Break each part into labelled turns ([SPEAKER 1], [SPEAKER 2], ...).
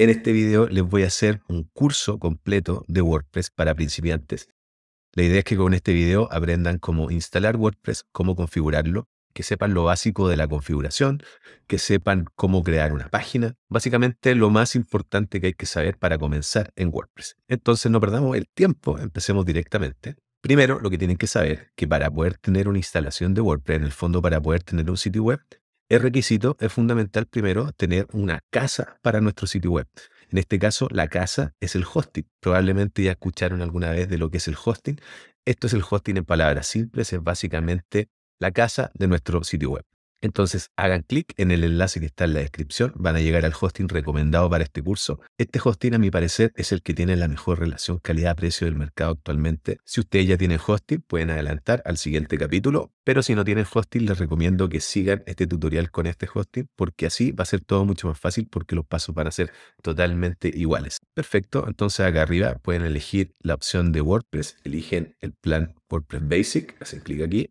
[SPEAKER 1] En este video les voy a hacer un curso completo de WordPress para principiantes. La idea es que con este video aprendan cómo instalar WordPress, cómo configurarlo, que sepan lo básico de la configuración, que sepan cómo crear una página, básicamente lo más importante que hay que saber para comenzar en WordPress. Entonces no perdamos el tiempo, empecemos directamente. Primero, lo que tienen que saber, que para poder tener una instalación de WordPress, en el fondo para poder tener un sitio web, el requisito es fundamental primero tener una casa para nuestro sitio web. En este caso, la casa es el hosting. Probablemente ya escucharon alguna vez de lo que es el hosting. Esto es el hosting en palabras simples, es básicamente la casa de nuestro sitio web. Entonces hagan clic en el enlace que está en la descripción, van a llegar al hosting recomendado para este curso. Este hosting a mi parecer es el que tiene la mejor relación calidad-precio del mercado actualmente. Si ustedes ya tienen hosting pueden adelantar al siguiente capítulo, pero si no tienen hosting les recomiendo que sigan este tutorial con este hosting porque así va a ser todo mucho más fácil porque los pasos van a ser totalmente iguales. Perfecto, entonces acá arriba pueden elegir la opción de WordPress, eligen el plan WordPress Basic, hacen clic aquí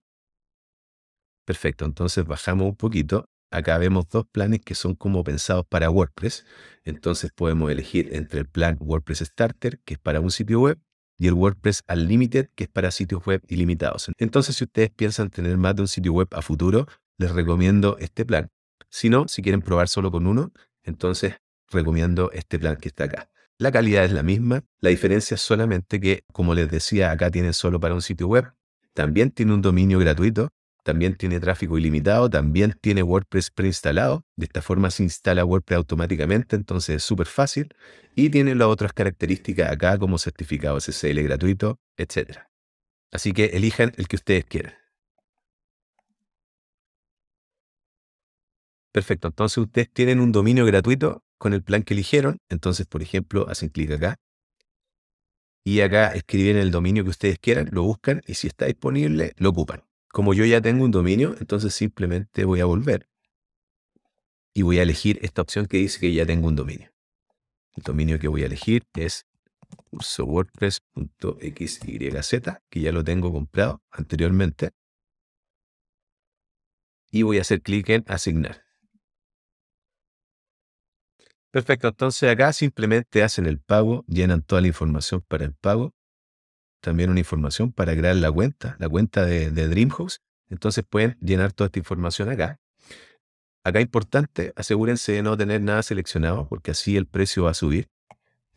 [SPEAKER 1] Perfecto, entonces bajamos un poquito. Acá vemos dos planes que son como pensados para WordPress. Entonces podemos elegir entre el plan WordPress Starter, que es para un sitio web, y el WordPress Unlimited, que es para sitios web ilimitados. Entonces, si ustedes piensan tener más de un sitio web a futuro, les recomiendo este plan. Si no, si quieren probar solo con uno, entonces recomiendo este plan que está acá. La calidad es la misma, la diferencia es solamente que, como les decía, acá tienen solo para un sitio web, también tiene un dominio gratuito también tiene tráfico ilimitado, también tiene WordPress preinstalado. De esta forma se instala WordPress automáticamente, entonces es súper fácil. Y tiene las otras características acá como certificado SSL gratuito, etc. Así que elijan el que ustedes quieran. Perfecto, entonces ustedes tienen un dominio gratuito con el plan que eligieron. Entonces, por ejemplo, hacen clic acá. Y acá escriben el dominio que ustedes quieran, lo buscan y si está disponible, lo ocupan. Como yo ya tengo un dominio, entonces simplemente voy a volver y voy a elegir esta opción que dice que ya tengo un dominio. El dominio que voy a elegir es usowordpress.xyz, que ya lo tengo comprado anteriormente. Y voy a hacer clic en asignar. Perfecto, entonces acá simplemente hacen el pago, llenan toda la información para el pago también una información para crear la cuenta, la cuenta de, de Dreamhouse. Entonces pueden llenar toda esta información acá. Acá importante, asegúrense de no tener nada seleccionado porque así el precio va a subir.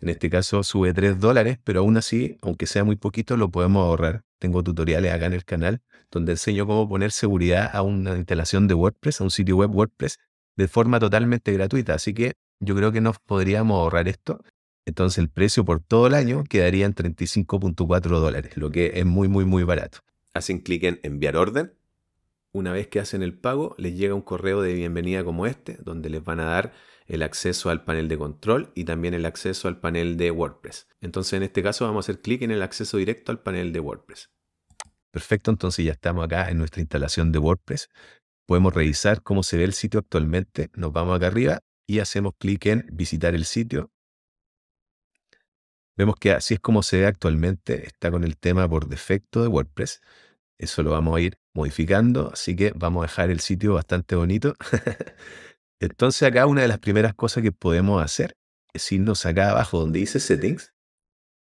[SPEAKER 1] En este caso sube 3 dólares, pero aún así, aunque sea muy poquito, lo podemos ahorrar. Tengo tutoriales acá en el canal donde enseño cómo poner seguridad a una instalación de WordPress, a un sitio web WordPress, de forma totalmente gratuita. Así que yo creo que nos podríamos ahorrar esto entonces el precio por todo el año quedaría en 35.4 dólares, lo que es muy, muy, muy barato. Hacen clic en enviar orden. Una vez que hacen el pago, les llega un correo de bienvenida como este, donde les van a dar el acceso al panel de control y también el acceso al panel de WordPress. Entonces en este caso vamos a hacer clic en el acceso directo al panel de WordPress. Perfecto, entonces ya estamos acá en nuestra instalación de WordPress. Podemos revisar cómo se ve el sitio actualmente. Nos vamos acá arriba y hacemos clic en visitar el sitio Vemos que así es como se ve actualmente, está con el tema por defecto de WordPress. Eso lo vamos a ir modificando, así que vamos a dejar el sitio bastante bonito. Entonces acá una de las primeras cosas que podemos hacer es irnos acá abajo donde dice Settings,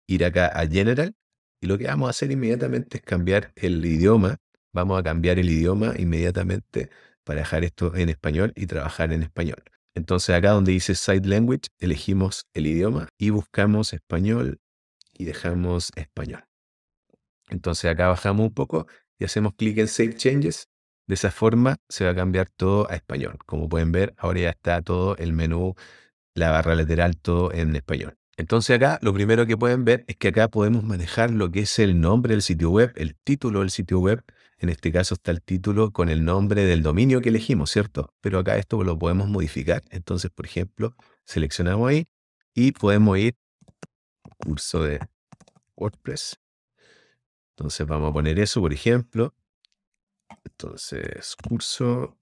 [SPEAKER 1] ir acá a General y lo que vamos a hacer inmediatamente es cambiar el idioma. Vamos a cambiar el idioma inmediatamente para dejar esto en español y trabajar en español. Entonces acá donde dice Site Language, elegimos el idioma y buscamos español y dejamos español. Entonces acá bajamos un poco y hacemos clic en Save Changes. De esa forma se va a cambiar todo a español. Como pueden ver, ahora ya está todo el menú, la barra lateral, todo en español. Entonces acá lo primero que pueden ver es que acá podemos manejar lo que es el nombre del sitio web, el título del sitio web, en este caso está el título con el nombre del dominio que elegimos, ¿cierto? Pero acá esto lo podemos modificar. Entonces, por ejemplo, seleccionamos ahí y podemos ir curso de WordPress. Entonces vamos a poner eso, por ejemplo. Entonces, curso.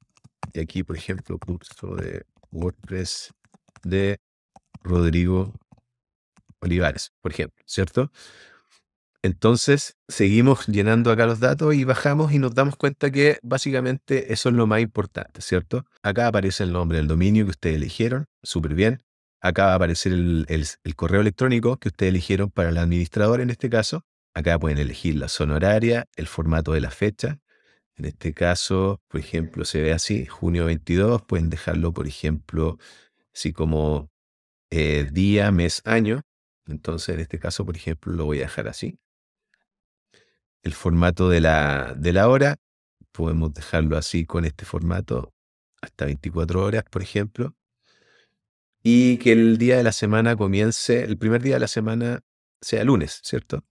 [SPEAKER 1] Y aquí, por ejemplo, curso de WordPress de Rodrigo Olivares, por ejemplo, ¿cierto? Entonces, seguimos llenando acá los datos y bajamos y nos damos cuenta que básicamente eso es lo más importante, ¿cierto? Acá aparece el nombre del dominio que ustedes eligieron, súper bien. Acá va a aparecer el, correo electrónico que ustedes eligieron para el administrador en este caso. Acá pueden elegir la zona horaria, el formato de la fecha. En este caso, por ejemplo, se ve así, junio 22. Pueden dejarlo, por ejemplo, así como eh, día, mes, año. Entonces, en este caso, por ejemplo, lo voy a dejar así el formato de la, de la hora. Podemos dejarlo así con este formato, hasta 24 horas, por ejemplo. Y que el día de la semana comience, el primer día de la semana sea lunes, ¿cierto?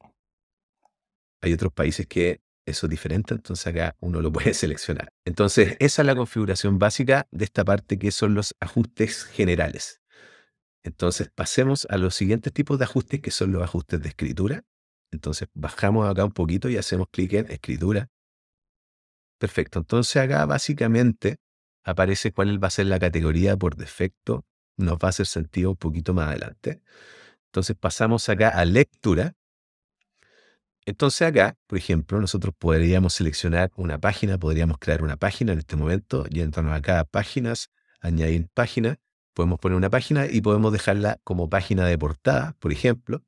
[SPEAKER 1] Hay otros países que eso es diferente, entonces acá uno lo puede seleccionar. Entonces, esa es la configuración básica de esta parte que son los ajustes generales. Entonces, pasemos a los siguientes tipos de ajustes, que son los ajustes de escritura, entonces bajamos acá un poquito y hacemos clic en escritura. Perfecto. Entonces acá básicamente aparece cuál va a ser la categoría por defecto. Nos va a hacer sentido un poquito más adelante. Entonces pasamos acá a lectura. Entonces acá, por ejemplo, nosotros podríamos seleccionar una página, podríamos crear una página en este momento y entrarnos acá a páginas, añadir página, podemos poner una página y podemos dejarla como página de portada, por ejemplo.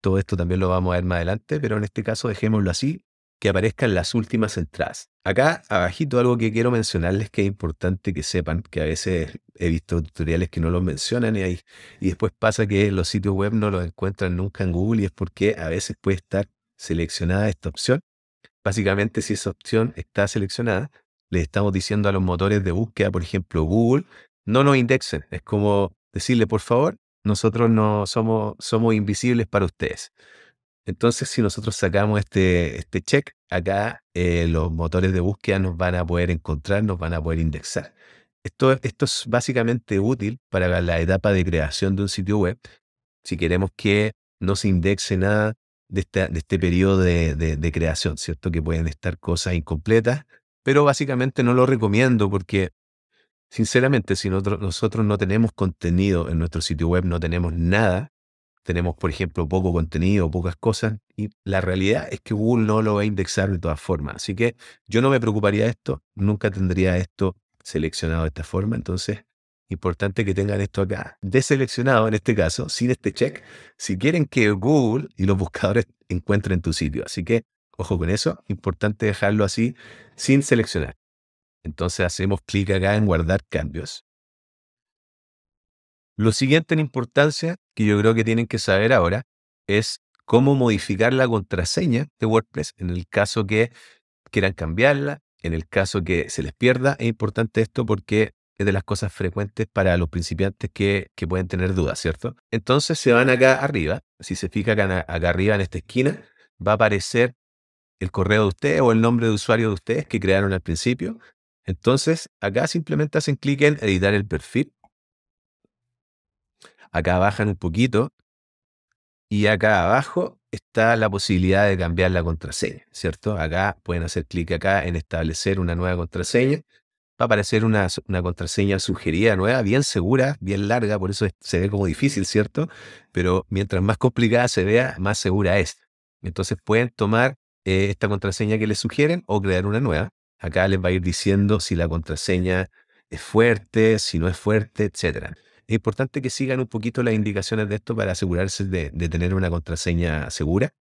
[SPEAKER 1] Todo esto también lo vamos a ver más adelante, pero en este caso dejémoslo así, que aparezcan las últimas entradas. Acá abajito algo que quiero mencionarles que es importante que sepan, que a veces he visto tutoriales que no los mencionan y, ahí, y después pasa que los sitios web no los encuentran nunca en Google y es porque a veces puede estar seleccionada esta opción. Básicamente si esa opción está seleccionada, le estamos diciendo a los motores de búsqueda, por ejemplo Google, no nos indexen. Es como decirle, por favor, nosotros no somos, somos invisibles para ustedes. Entonces, si nosotros sacamos este, este check, acá eh, los motores de búsqueda nos van a poder encontrar, nos van a poder indexar. Esto, esto es básicamente útil para la etapa de creación de un sitio web. Si queremos que no se indexe nada de, este periodo de creación, ¿cierto? Que pueden estar cosas incompletas, pero básicamente no lo recomiendo porque sinceramente, si nosotros, no tenemos contenido en nuestro sitio web, no tenemos nada, tenemos, por ejemplo, poco contenido, pocas cosas, y la realidad es que Google no lo va a indexar de todas formas. Así que yo no me preocuparía de esto, nunca tendría esto seleccionado de esta forma, entonces importante que tengan esto acá, deseleccionado en este caso, sin este check, si quieren que Google y los buscadores encuentren tu sitio. Así que, ojo con eso, importante dejarlo así, sin seleccionar. Entonces hacemos clic acá en guardar cambios. Lo siguiente en importancia que yo creo que tienen que saber ahora es cómo modificar la contraseña de WordPress en el caso que quieran cambiarla, en el caso que se les pierda. Es importante esto porque es de las cosas frecuentes para los principiantes que, pueden tener dudas, ¿cierto? Entonces se van acá arriba. Si se fija acá, acá arriba en esta esquina, va a aparecer el correo de ustedes o el nombre de usuario de ustedes que crearon al principio. Entonces, acá simplemente hacen clic en editar el perfil. Acá bajan un poquito y acá abajo está la posibilidad de cambiar la contraseña, ¿cierto? Acá pueden hacer clic acá en establecer una nueva contraseña. Va a aparecer una, contraseña sugerida nueva, bien segura, bien larga, por eso se ve como difícil, ¿cierto? Pero mientras más complicada se vea, más segura es. Entonces pueden tomar eh, esta contraseña que les sugieren o crear una nueva. Acá les va a ir diciendo si la contraseña es fuerte, si no es fuerte, etc. Es importante que sigan un poquito las indicaciones de esto para asegurarse de, tener una contraseña segura.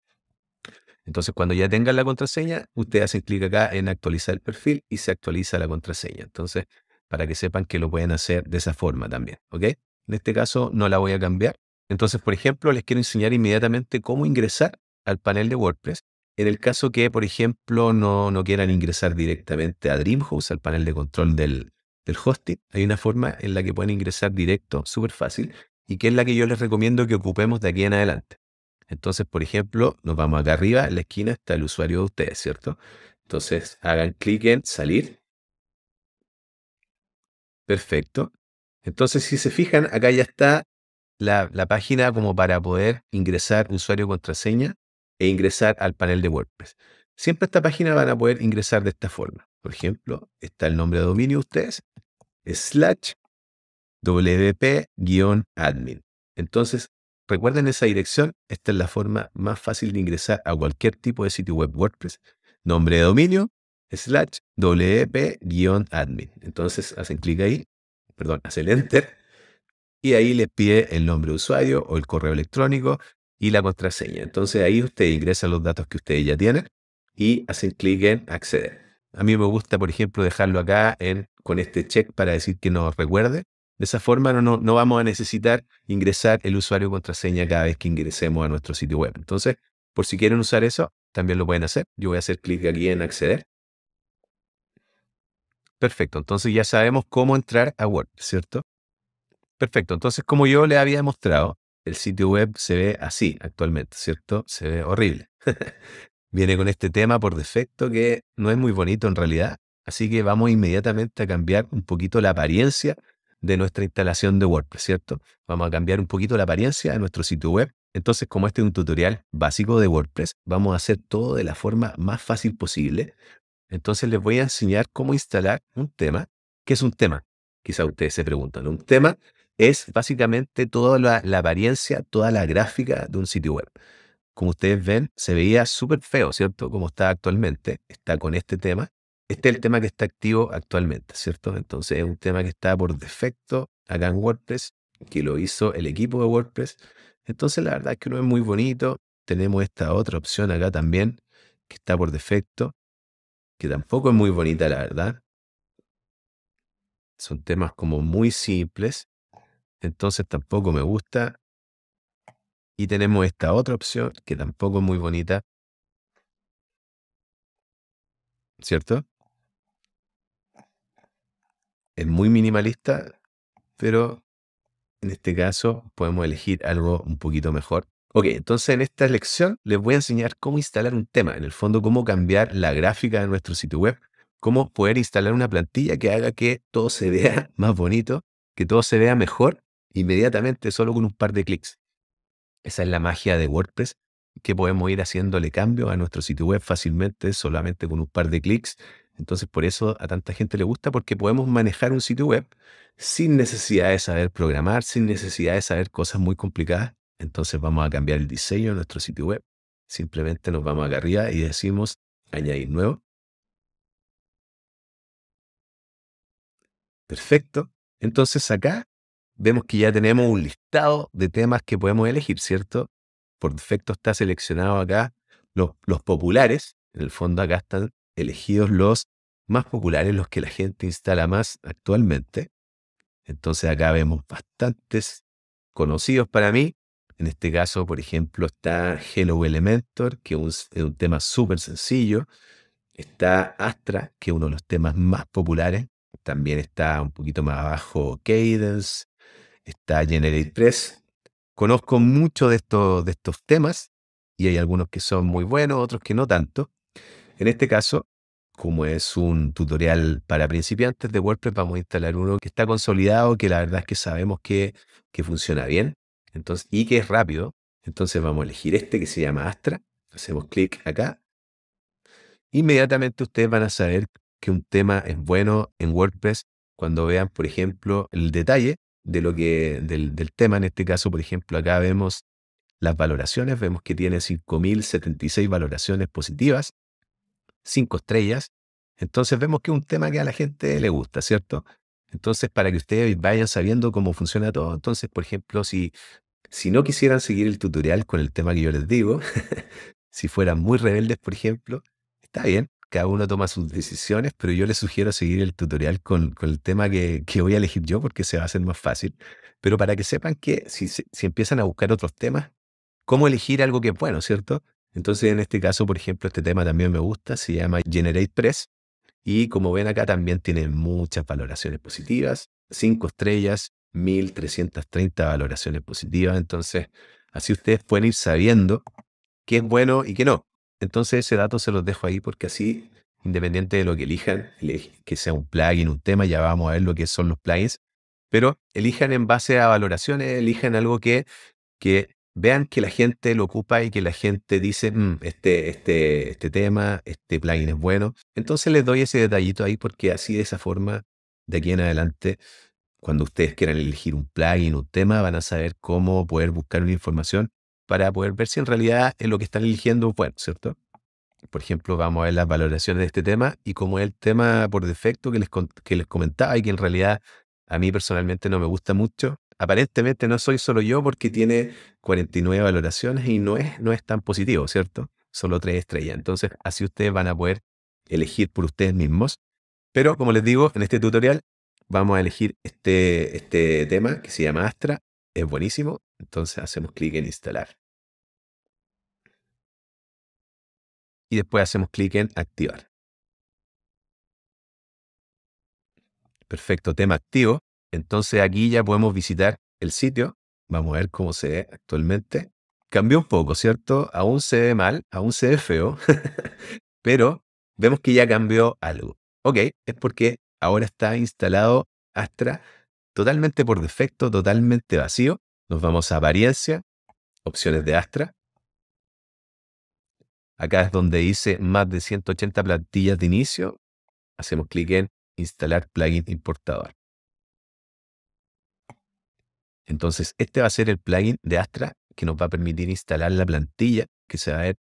[SPEAKER 1] Entonces, cuando ya tengan la contraseña, ustedes hacen clic acá en actualizar el perfil y se actualiza la contraseña. Entonces, para que sepan que lo pueden hacer de esa forma también. ¿Ok? En este caso, no la voy a cambiar. Entonces, por ejemplo, les quiero enseñar inmediatamente cómo ingresar al panel de WordPress. En el caso que, por ejemplo, no, quieran ingresar directamente a Dreamhost, al panel de control del, hosting, hay una forma en la que pueden ingresar directo, súper fácil, y que es la que yo les recomiendo que ocupemos de aquí en adelante. Entonces, por ejemplo, nos vamos acá arriba, en la esquina está el usuario de ustedes, ¿cierto? Entonces, hagan clic en salir. Perfecto. Entonces, si se fijan, acá ya está la, página como para poder ingresar usuario contraseña e ingresar al panel de WordPress. Siempre esta página van a poder ingresar de esta forma. Por ejemplo, está el nombre de dominio ustedes, slash wp-admin. Entonces, recuerden esa dirección. Esta es la forma más fácil de ingresar a cualquier tipo de sitio web WordPress. Nombre de dominio, slash wp-admin. Entonces, hacen clic ahí, perdón, hacen enter. Y ahí les pide el nombre de usuario o el correo electrónico y la contraseña. Entonces ahí usted ingresa los datos que usted ya tiene y hacen clic en acceder. A mí me gusta, por ejemplo, dejarlo acá en, con este check para decir que nos recuerde. De esa forma no, no, vamos a necesitar ingresar el usuario contraseña cada vez que ingresemos a nuestro sitio web. Entonces, por si quieren usar eso, también lo pueden hacer. Yo voy a hacer clic aquí en acceder. Perfecto, entonces ya sabemos cómo entrar a Word, ¿cierto? Perfecto, entonces como yo le había mostrado, el sitio web se ve así actualmente, ¿cierto? Se ve horrible. Viene con este tema por defecto que no es muy bonito en realidad, así que vamos inmediatamente a cambiar un poquito la apariencia de nuestra instalación de WordPress, ¿cierto? Vamos a cambiar un poquito la apariencia de nuestro sitio web. Entonces, como este es un tutorial básico de WordPress, vamos a hacer todo de la forma más fácil posible. Entonces, les voy a enseñar cómo instalar un tema. ¿Qué es un tema? Quizá ustedes se preguntan. Un tema es básicamente toda la, apariencia, toda la gráfica de un sitio web. Como ustedes ven, se veía súper feo, ¿cierto? Como está actualmente, está con este tema. Este es el tema que está activo actualmente, ¿cierto? Entonces es un tema que está por defecto acá en WordPress, que lo hizo el equipo de WordPress. Entonces la verdad es que no es muy bonito. Tenemos esta otra opción acá también, que está por defecto, que tampoco es muy bonita, la verdad. Son temas como muy simples. Entonces tampoco me gusta. Y tenemos esta otra opción que tampoco es muy bonita. ¿Cierto? Es muy minimalista, pero en este caso podemos elegir algo un poquito mejor. Ok, entonces en esta lección les voy a enseñar cómo instalar un tema, en el fondo cómo cambiar la gráfica de nuestro sitio web, cómo poder instalar una plantilla que haga que todo se vea más bonito, que todo se vea mejor inmediatamente solo con un par de clics. Esa es la magia de WordPress, que podemos ir haciéndole cambios a nuestro sitio web fácilmente, solamente con un par de clics. Entonces, por eso a tanta gente le gusta, porque podemos manejar un sitio web sin necesidad de saber programar, sin necesidad de saber cosas muy complicadas. Entonces, vamos a cambiar el diseño de nuestro sitio web. Simplemente nos vamos acá arriba y decimos añadir nuevo. Perfecto. Entonces, acá vemos que ya tenemos un listado de temas que podemos elegir, ¿cierto? Por defecto está seleccionado acá los, populares. En el fondo acá están elegidos los más populares, los que la gente instala más actualmente. Entonces acá vemos bastantes conocidos para mí. En este caso, por ejemplo, está Hello Elementor, que es un, un tema súper sencillo. Está Astra, que es uno de los temas más populares. También está un poquito más abajo Cadence, está Generate Conozco muchos de estos, de estos temas y hay algunos que son muy buenos, otros que no tanto. En este caso, como es un tutorial para principiantes de WordPress, vamos a instalar uno que está consolidado, que la verdad es que sabemos que, que funciona bien entonces, y que es rápido. Entonces vamos a elegir este que se llama Astra. Hacemos clic acá. Inmediatamente ustedes van a saber que un tema es bueno en WordPress cuando vean, por ejemplo, el detalle de lo que, del, del tema. En este caso, por ejemplo, acá vemos las valoraciones, vemos que tiene 5.076 valoraciones positivas, 5 estrellas. Entonces vemos que es un tema que a la gente le gusta, ¿cierto? Entonces, para que ustedes vayan sabiendo cómo funciona todo. Entonces, por ejemplo, si, si no quisieran seguir el tutorial con el tema que yo les digo, si fueran muy rebeldes, por ejemplo, está bien cada uno toma sus decisiones, pero yo les sugiero seguir el tutorial con, el tema que, voy a elegir yo porque se va a hacer más fácil. Pero para que sepan que si, si empiezan a buscar otros temas, cómo elegir algo que es bueno, ¿cierto? Entonces, en este caso, por ejemplo, este tema también me gusta, se llama Generate Press. Y como ven acá, también tiene muchas valoraciones positivas, 5 estrellas, 1330 valoraciones positivas. Entonces, así ustedes pueden ir sabiendo qué es bueno y qué no. Entonces ese dato se los dejo ahí porque así, independiente de lo que elijan, que sea un plugin, un tema, ya vamos a ver lo que son los plugins, pero elijan en base a valoraciones, elijan algo que, que vean que la gente lo ocupa y que la gente dice, mm, este, este, este tema, este plugin es bueno. Entonces les doy ese detallito ahí porque así de esa forma, de aquí en adelante, cuando ustedes quieran elegir un plugin, un tema, van a saber cómo poder buscar una información para poder ver si en realidad es eh, lo que están eligiendo bueno, ¿cierto? Por ejemplo, vamos a ver las valoraciones de este tema y como es el tema por defecto que les, les comentaba y que en realidad a mí personalmente no me gusta mucho, aparentemente no soy solo yo porque tiene 49 valoraciones y no es, no es tan positivo, ¿cierto? Solo tres estrellas. Entonces, así ustedes van a poder elegir por ustedes mismos. Pero, como les digo, en este tutorial vamos a elegir este, este tema que se llama Astra. Es buenísimo. Entonces hacemos clic en instalar. Y después hacemos clic en activar. Perfecto, tema activo. Entonces aquí ya podemos visitar el sitio. Vamos a ver cómo se ve actualmente. Cambió un poco, ¿cierto? Aún se ve mal, aún se ve feo, pero vemos que ya cambió algo. Ok, es porque ahora está instalado Astra totalmente por defecto, totalmente vacío, nos vamos a apariencia, opciones de Astra. Acá es donde hice más de 180 plantillas de inicio. Hacemos clic en instalar plugin importador. Entonces, este va a ser el plugin de Astra que nos va a permitir instalar la plantilla que se va a ver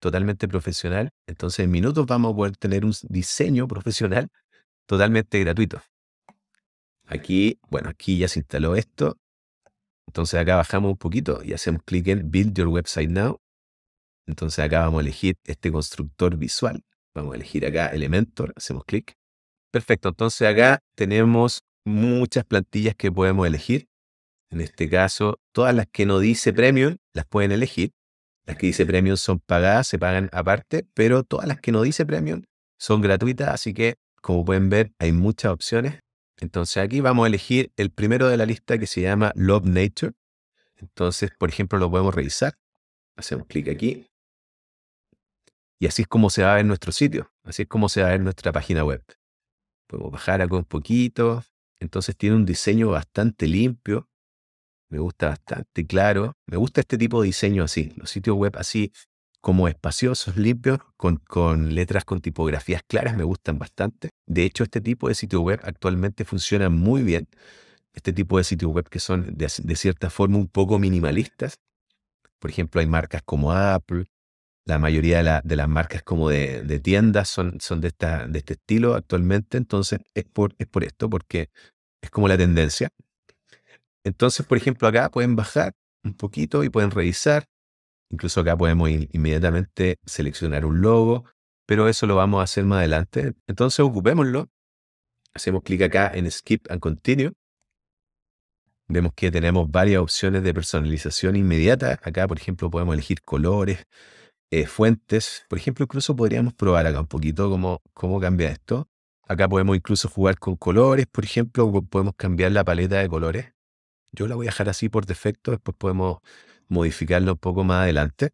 [SPEAKER 1] totalmente profesional. Entonces, en minutos vamos a poder tener un diseño profesional totalmente gratuito. Aquí, bueno, aquí ya se instaló esto. Entonces acá bajamos un poquito y hacemos clic en Build Your Website Now. Entonces acá vamos a elegir este constructor visual. Vamos a elegir acá Elementor, hacemos clic. Perfecto, entonces acá tenemos muchas plantillas que podemos elegir. En este caso, todas las que no dice Premium las pueden elegir. Las que dice Premium son pagadas, se pagan aparte, pero todas las que no dice Premium son gratuitas, así que como pueden ver hay muchas opciones entonces aquí vamos a elegir el primero de la lista que se llama Love Nature. Entonces, por ejemplo, lo podemos revisar. Hacemos clic aquí. Y así es como se va a ver nuestro sitio. Así es como se va a ver nuestra página web. Podemos bajar acá un poquito. Entonces tiene un diseño bastante limpio. Me gusta bastante claro. Me gusta este tipo de diseño así. Los sitios web así como espaciosos, limpios, con, con, letras con tipografías claras, me gustan bastante. De hecho, este tipo de sitio web actualmente funciona muy bien. Este tipo de sitios web que son de, cierta forma un poco minimalistas. Por ejemplo, hay marcas como Apple, la mayoría de, las marcas como de, de tiendas son, son de, esta, de este estilo actualmente. Entonces, es por, es por esto, porque es como la tendencia. Entonces, por ejemplo, acá pueden bajar un poquito y pueden revisar Incluso acá podemos inmediatamente seleccionar un logo, pero eso lo vamos a hacer más adelante. Entonces ocupémoslo. Hacemos clic acá en Skip and Continue. Vemos que tenemos varias opciones de personalización inmediata. Acá, por ejemplo, podemos elegir colores, eh, fuentes. Por ejemplo, incluso podríamos probar acá un poquito cómo, cómo cambia esto. Acá podemos incluso jugar con colores, por ejemplo, podemos cambiar la paleta de colores. Yo la voy a dejar así por defecto, después podemos modificarlo un poco más adelante.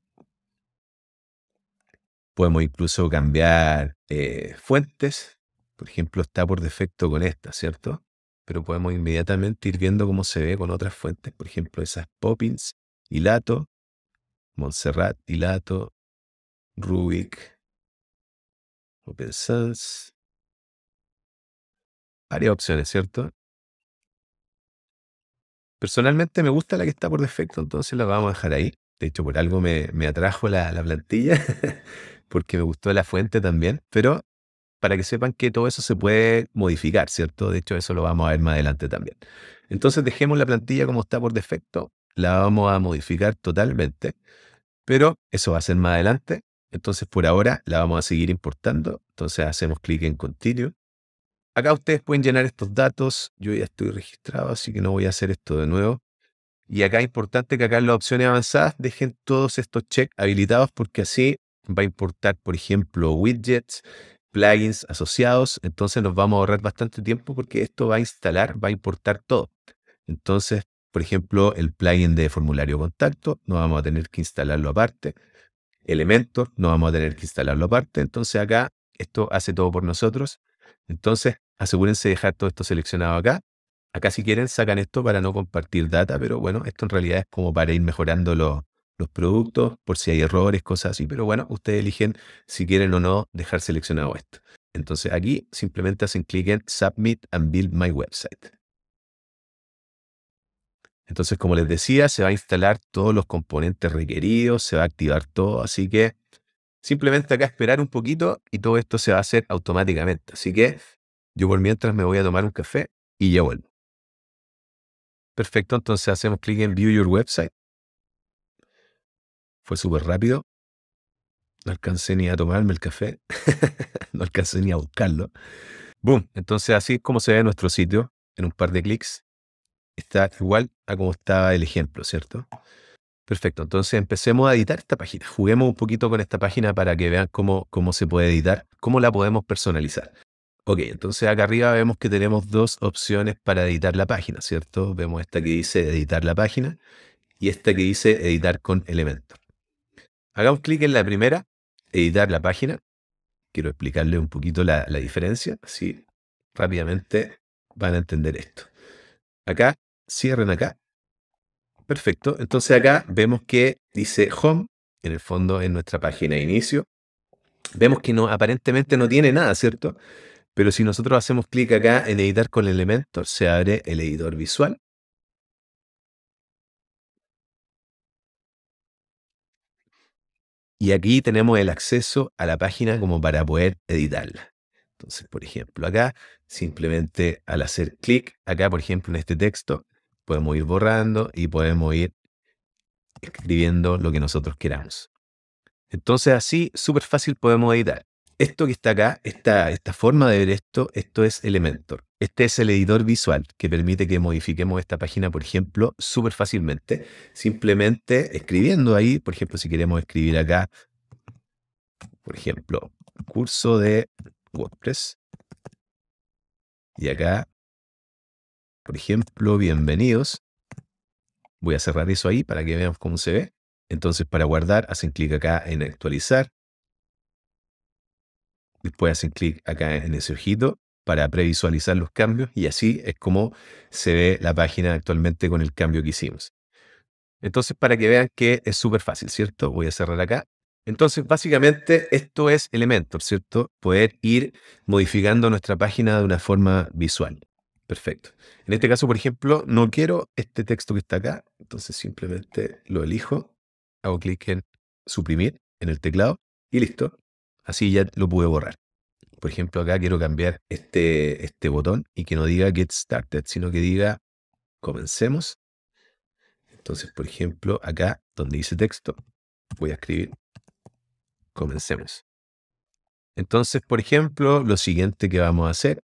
[SPEAKER 1] Podemos incluso cambiar eh, fuentes. Por ejemplo, está por defecto con esta, ¿cierto? Pero podemos inmediatamente ir viendo cómo se ve con otras fuentes. Por ejemplo, esas Poppins, Hilato, Montserrat, Hilato, Rubik, Open Varias opciones, ¿cierto? Personalmente me gusta la que está por defecto, entonces la vamos a dejar ahí. De hecho, por algo me, atrajo la, la plantilla, porque me gustó la fuente también. Pero para que sepan que todo eso se puede modificar, ¿cierto? De hecho, eso lo vamos a ver más adelante también. Entonces, dejemos la plantilla como está por defecto. La vamos a modificar totalmente, pero eso va a ser más adelante. Entonces, por ahora la vamos a seguir importando. Entonces, hacemos clic en Continue Acá ustedes pueden llenar estos datos. Yo ya estoy registrado, así que no voy a hacer esto de nuevo. Y acá es importante que acá en las opciones avanzadas dejen todos estos checks habilitados porque así va a importar, por ejemplo, widgets, plugins asociados. Entonces nos vamos a ahorrar bastante tiempo porque esto va a instalar, va a importar todo. Entonces, por ejemplo, el plugin de formulario contacto no vamos a tener que instalarlo aparte. Elementos no vamos a tener que instalarlo aparte. Entonces acá esto hace todo por nosotros. Entonces, asegúrense de dejar todo esto seleccionado acá. Acá si quieren sacan esto para no compartir data, pero bueno, esto en realidad es como para ir mejorando los, los productos, por si hay errores, cosas así. Pero bueno, ustedes eligen si quieren o no dejar seleccionado esto. Entonces aquí simplemente hacen clic en Submit and Build My Website. Entonces, como les decía, se va a instalar todos los componentes requeridos, se va a activar todo, así que Simplemente acá esperar un poquito y todo esto se va a hacer automáticamente. Así que yo por mientras me voy a tomar un café y ya vuelvo. Perfecto, entonces hacemos clic en View Your Website. Fue súper rápido. No alcancé ni a tomarme el café. no alcancé ni a buscarlo. Boom. Entonces así es como se ve nuestro sitio en un par de clics. Está igual a como estaba el ejemplo, ¿cierto? Perfecto, entonces empecemos a editar esta página. Juguemos un poquito con esta página para que vean cómo, cómo se puede editar, cómo la podemos personalizar. Ok, entonces acá arriba vemos que tenemos dos opciones para editar la página, ¿cierto? Vemos esta que dice editar la página y esta que dice editar con elementos. Hagamos clic en la primera, editar la página. Quiero explicarle un poquito la, la diferencia, así rápidamente van a entender esto. Acá, cierren acá Perfecto. Entonces acá vemos que dice home, en el fondo en nuestra página de inicio. Vemos que no, aparentemente no tiene nada, ¿cierto? Pero si nosotros hacemos clic acá en editar con Elementor, se abre el editor visual. Y aquí tenemos el acceso a la página como para poder editarla. Entonces, por ejemplo, acá, simplemente al hacer clic, acá, por ejemplo, en este texto, podemos ir borrando y podemos ir escribiendo lo que nosotros queramos. Entonces así, súper fácil podemos editar. Esto que está acá, esta, esta forma de ver esto, esto es Elementor. Este es el editor visual que permite que modifiquemos esta página, por ejemplo, súper fácilmente, simplemente escribiendo ahí, por ejemplo, si queremos escribir acá, por ejemplo, curso de WordPress. Y acá por ejemplo, bienvenidos. Voy a cerrar eso ahí para que vean cómo se ve. Entonces, para guardar, hacen clic acá en actualizar. Después hacen clic acá en ese ojito para previsualizar los cambios y así es como se ve la página actualmente con el cambio que hicimos. Entonces, para que vean que es súper fácil, ¿cierto? Voy a cerrar acá. Entonces, básicamente, esto es elemento, ¿cierto? Poder ir modificando nuestra página de una forma visual. Perfecto. En este caso, por ejemplo, no quiero este texto que está acá, entonces simplemente lo elijo, hago clic en suprimir en el teclado y listo. Así ya lo pude borrar. Por ejemplo, acá quiero cambiar este, este botón y que no diga Get Started, sino que diga Comencemos. Entonces, por ejemplo, acá donde dice texto, voy a escribir Comencemos. Entonces, por ejemplo, lo siguiente que vamos a hacer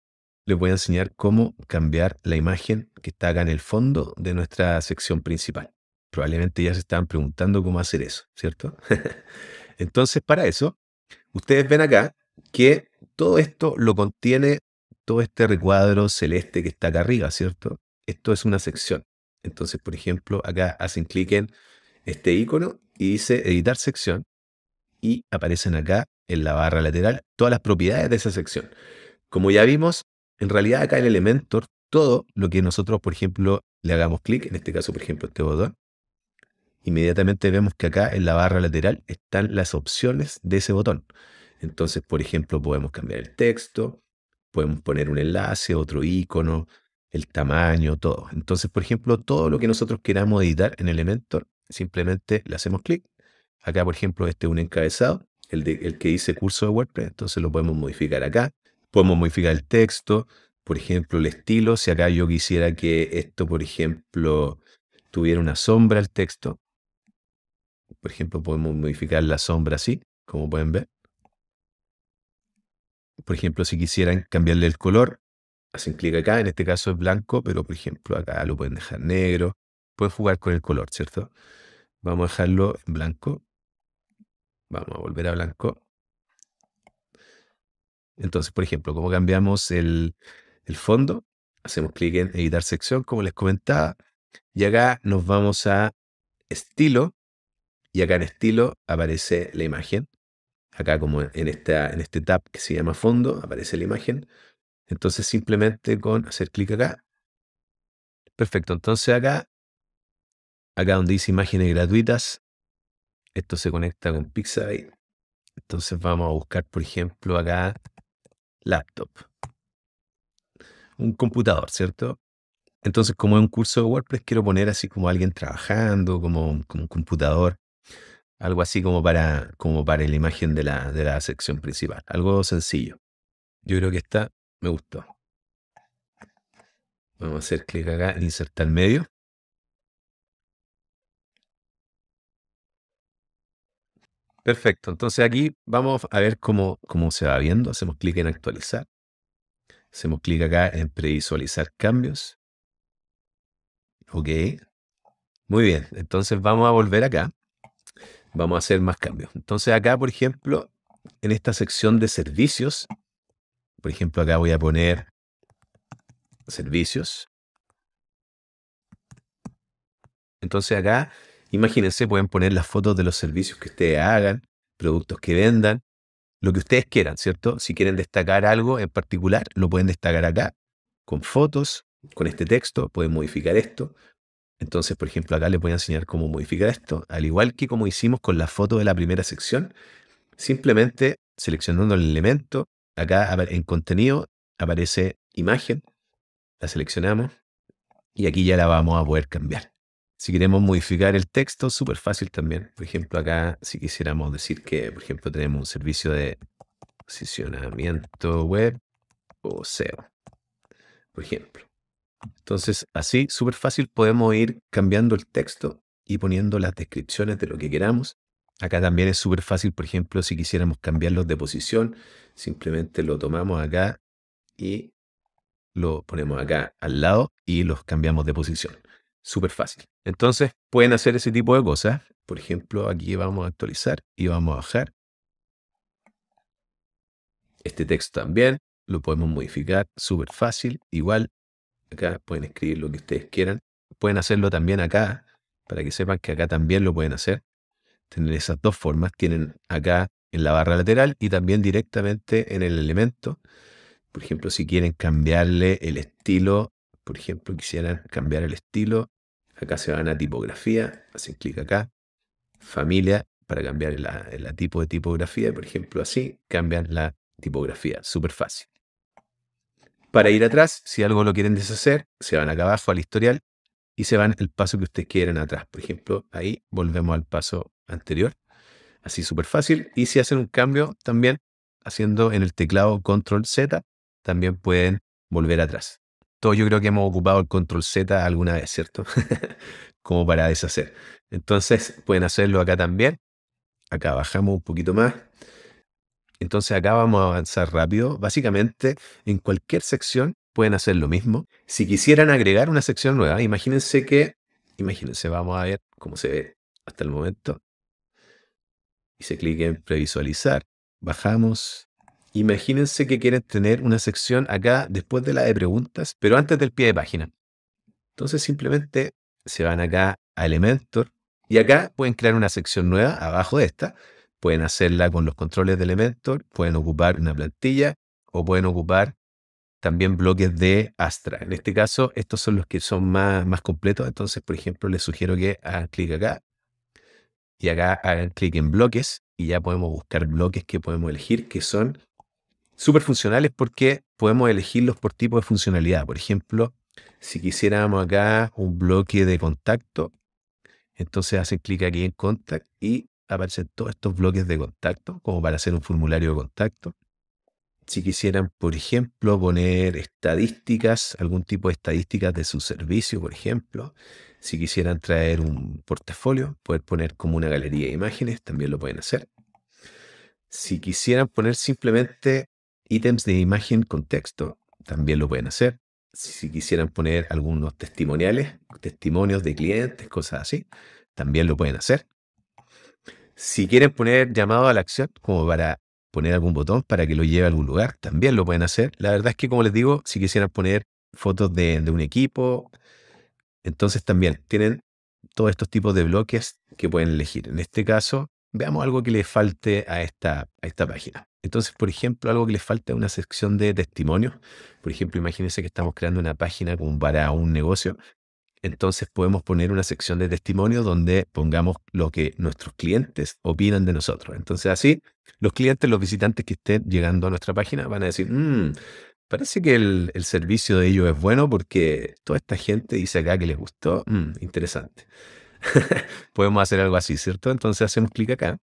[SPEAKER 1] les voy a enseñar cómo cambiar la imagen que está acá en el fondo de nuestra sección principal. Probablemente ya se estaban preguntando cómo hacer eso, ¿cierto? Entonces, para eso, ustedes ven acá que todo esto lo contiene todo este recuadro celeste que está acá arriba, ¿cierto? Esto es una sección. Entonces, por ejemplo, acá hacen clic en este icono y dice editar sección y aparecen acá en la barra lateral todas las propiedades de esa sección. Como ya vimos, en realidad acá en Elementor, todo lo que nosotros, por ejemplo, le hagamos clic, en este caso, por ejemplo, este botón, inmediatamente vemos que acá en la barra lateral están las opciones de ese botón. Entonces, por ejemplo, podemos cambiar el texto, podemos poner un enlace, otro icono, el tamaño, todo. Entonces, por ejemplo, todo lo que nosotros queramos editar en Elementor, simplemente le hacemos clic. Acá, por ejemplo, este es un encabezado, el, el que dice curso de WordPress, entonces lo podemos modificar acá. Podemos modificar el texto, por ejemplo, el estilo. Si acá yo quisiera que esto, por ejemplo, tuviera una sombra al texto. Por ejemplo, podemos modificar la sombra así, como pueden ver. Por ejemplo, si quisieran cambiarle el color, hacen clic acá. En este caso es blanco, pero por ejemplo acá lo pueden dejar negro. Pueden jugar con el color, ¿cierto? Vamos a dejarlo en blanco. Vamos a volver a blanco. Entonces, por ejemplo, como cambiamos el, fondo, hacemos clic en editar sección, como les comentaba, y acá nos vamos a estilo, y acá en estilo aparece la imagen. Acá como en, esta, en este tab que se llama fondo, aparece la imagen. Entonces simplemente con hacer clic acá. Perfecto, entonces acá, acá donde dice imágenes gratuitas, esto se conecta con Pixabay. Entonces vamos a buscar, por ejemplo, acá laptop. Un computador, ¿cierto? Entonces, como es un curso de WordPress, quiero poner así como alguien trabajando, como, un computador, algo así como para, como para la imagen de la, de la sección principal. Algo sencillo. Yo creo que está me gustó. Vamos a hacer clic acá en insertar medio. Perfecto. Entonces aquí vamos a ver cómo, se va viendo. Hacemos clic en actualizar. Hacemos clic acá en previsualizar cambios. Ok. Muy bien. Entonces vamos a volver acá. Vamos a hacer más cambios. Entonces acá, por ejemplo, en esta sección de servicios, por ejemplo, acá voy a poner servicios. Entonces acá Imagínense, pueden poner las fotos de los servicios que ustedes hagan, productos que vendan, lo que ustedes quieran, ¿cierto? Si quieren destacar algo en particular, lo pueden destacar acá, con fotos, con este texto, pueden modificar esto. Entonces, por ejemplo, acá les voy a enseñar cómo modificar esto. Al igual que como hicimos con la foto de la primera sección, simplemente seleccionando el elemento, acá en contenido aparece imagen, la seleccionamos y aquí ya la vamos a poder cambiar. Si queremos modificar el texto, súper fácil también. Por ejemplo, acá, si quisiéramos decir que, por ejemplo, tenemos un servicio de posicionamiento web o SEO, por ejemplo. Entonces, así, súper fácil, podemos ir cambiando el texto y poniendo las descripciones de lo que queramos. Acá también es súper fácil, por ejemplo, si quisiéramos cambiarlos de posición, simplemente lo tomamos acá y lo ponemos acá al lado y los cambiamos de posición súper fácil. Entonces, pueden hacer ese tipo de cosas. Por ejemplo, aquí vamos a actualizar y vamos a bajar. Este texto también lo podemos modificar súper fácil. Igual, acá pueden escribir lo que ustedes quieran. Pueden hacerlo también acá, para que sepan que acá también lo pueden hacer. Tener esas dos formas. Tienen acá en la barra lateral y también directamente en el elemento. Por ejemplo, si quieren cambiarle el estilo, por ejemplo, quisieran cambiar el estilo Acá se van a tipografía, hacen clic acá, familia, para cambiar el tipo de tipografía, por ejemplo, así, cambian la tipografía, súper fácil. Para ir atrás, si algo lo quieren deshacer, se van acá abajo al historial y se van el paso que ustedes quieran atrás. Por ejemplo, ahí volvemos al paso anterior, así súper fácil. Y si hacen un cambio también, haciendo en el teclado control Z, también pueden volver atrás yo creo que hemos ocupado el control Z alguna vez, ¿cierto? Como para deshacer. Entonces pueden hacerlo acá también. Acá bajamos un poquito más. Entonces acá vamos a avanzar rápido. Básicamente en cualquier sección pueden hacer lo mismo. Si quisieran agregar una sección nueva, imagínense que, imagínense, vamos a ver cómo se ve hasta el momento. Y se clique en previsualizar. Bajamos Imagínense que quieren tener una sección acá después de la de preguntas, pero antes del pie de página. Entonces simplemente se van acá a Elementor y acá pueden crear una sección nueva abajo de esta. Pueden hacerla con los controles de Elementor, pueden ocupar una plantilla o pueden ocupar también bloques de Astra. En este caso, estos son los que son más, más completos. Entonces, por ejemplo, les sugiero que hagan clic acá y acá hagan clic en bloques y ya podemos buscar bloques que podemos elegir que son súper funcionales porque podemos elegirlos por tipo de funcionalidad. Por ejemplo, si quisiéramos acá un bloque de contacto, entonces hacen clic aquí en Contact y aparecen todos estos bloques de contacto, como para hacer un formulario de contacto. Si quisieran, por ejemplo, poner estadísticas, algún tipo de estadísticas de su servicio, por ejemplo. Si quisieran traer un portafolio, poder poner como una galería de imágenes, también lo pueden hacer. Si quisieran poner simplemente ítems de imagen con texto también lo pueden hacer. Si quisieran poner algunos testimoniales, testimonios de clientes, cosas así, también lo pueden hacer. Si quieren poner llamado a la acción, como para poner algún botón para que lo lleve a algún lugar, también lo pueden hacer. La verdad es que, como les digo, si quisieran poner fotos de, un equipo, entonces también tienen todos estos tipos de bloques que pueden elegir. En este caso, veamos algo que le falte a esta, a esta página. Entonces, por ejemplo, algo que les falta es una sección de testimonios. Por ejemplo, imagínense que estamos creando una página como para un negocio. Entonces podemos poner una sección de testimonios donde pongamos lo que nuestros clientes opinan de nosotros. Entonces así, los clientes, los visitantes que estén llegando a nuestra página van a decir, mm, parece que el, servicio de ellos es bueno porque toda esta gente dice acá que les gustó, mm, interesante. podemos hacer algo así, ¿cierto? Entonces hacemos clic acá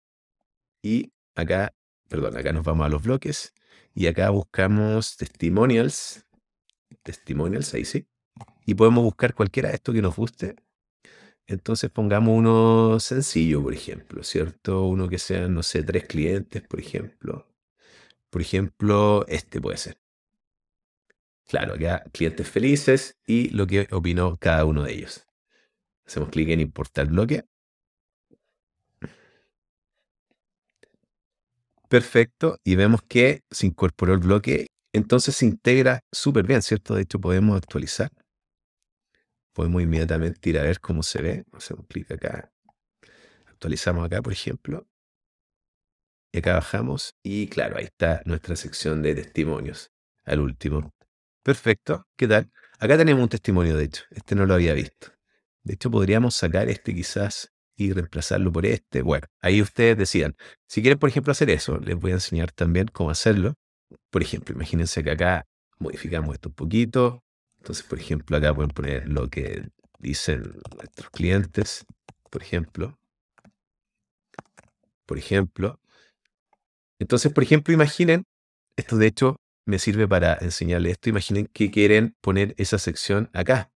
[SPEAKER 1] y acá perdón, acá nos vamos a los bloques y acá buscamos testimonials, testimonials, ahí sí, y podemos buscar cualquiera de estos que nos guste. Entonces pongamos uno sencillo, por ejemplo, ¿cierto? Uno que sean, no sé, tres clientes, por ejemplo. Por ejemplo, este puede ser. Claro, acá clientes felices y lo que opinó cada uno de ellos. Hacemos clic en importar bloque. Perfecto. Y vemos que se incorporó el bloque. Entonces se integra súper bien, ¿cierto? De hecho, podemos actualizar. Podemos inmediatamente ir a ver cómo se ve. Hacemos clic acá. Actualizamos acá, por ejemplo. Y acá bajamos. Y claro, ahí está nuestra sección de testimonios. Al último. Perfecto. ¿Qué tal? Acá tenemos un testimonio, de hecho. Este no lo había visto. De hecho, podríamos sacar este quizás y reemplazarlo por este. Bueno, ahí ustedes decían, si quieren, por ejemplo, hacer eso, les voy a enseñar también cómo hacerlo. Por ejemplo, imagínense que acá modificamos esto un poquito. Entonces, por ejemplo, acá pueden poner lo que dicen nuestros clientes, por ejemplo. Por ejemplo. Entonces, por ejemplo, imaginen, esto de hecho me sirve para enseñarles esto. Imaginen que quieren poner esa sección acá,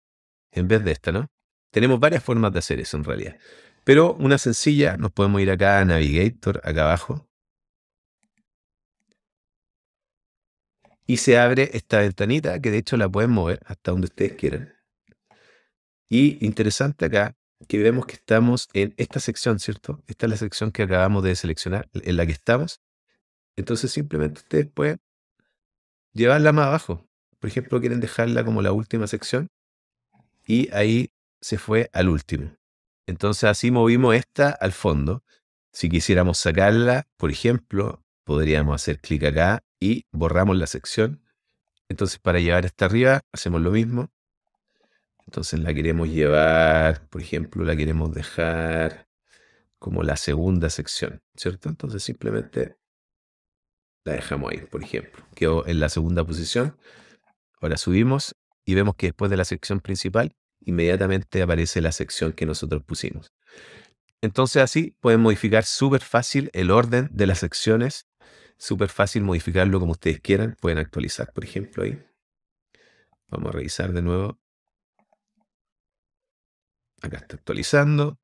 [SPEAKER 1] en vez de esta, ¿no? Tenemos varias formas de hacer eso en realidad. Pero una sencilla, nos podemos ir acá a Navigator, acá abajo. Y se abre esta ventanita que de hecho la pueden mover hasta donde ustedes quieran. Y interesante acá que vemos que estamos en esta sección, ¿cierto? Esta es la sección que acabamos de seleccionar, en la que estamos. Entonces simplemente ustedes pueden llevarla más abajo. Por ejemplo, quieren dejarla como la última sección y ahí se fue al último. Entonces así movimos esta al fondo. Si quisiéramos sacarla, por ejemplo, podríamos hacer clic acá y borramos la sección. Entonces para llevar hasta arriba hacemos lo mismo. Entonces la queremos llevar, por ejemplo, la queremos dejar como la segunda sección, ¿cierto? Entonces simplemente la dejamos ahí, por ejemplo. Quedó en la segunda posición. Ahora subimos y vemos que después de la sección principal inmediatamente aparece la sección que nosotros pusimos. Entonces así pueden modificar súper fácil el orden de las secciones, súper fácil modificarlo como ustedes quieran. Pueden actualizar, por ejemplo, ahí. Vamos a revisar de nuevo. Acá está actualizando.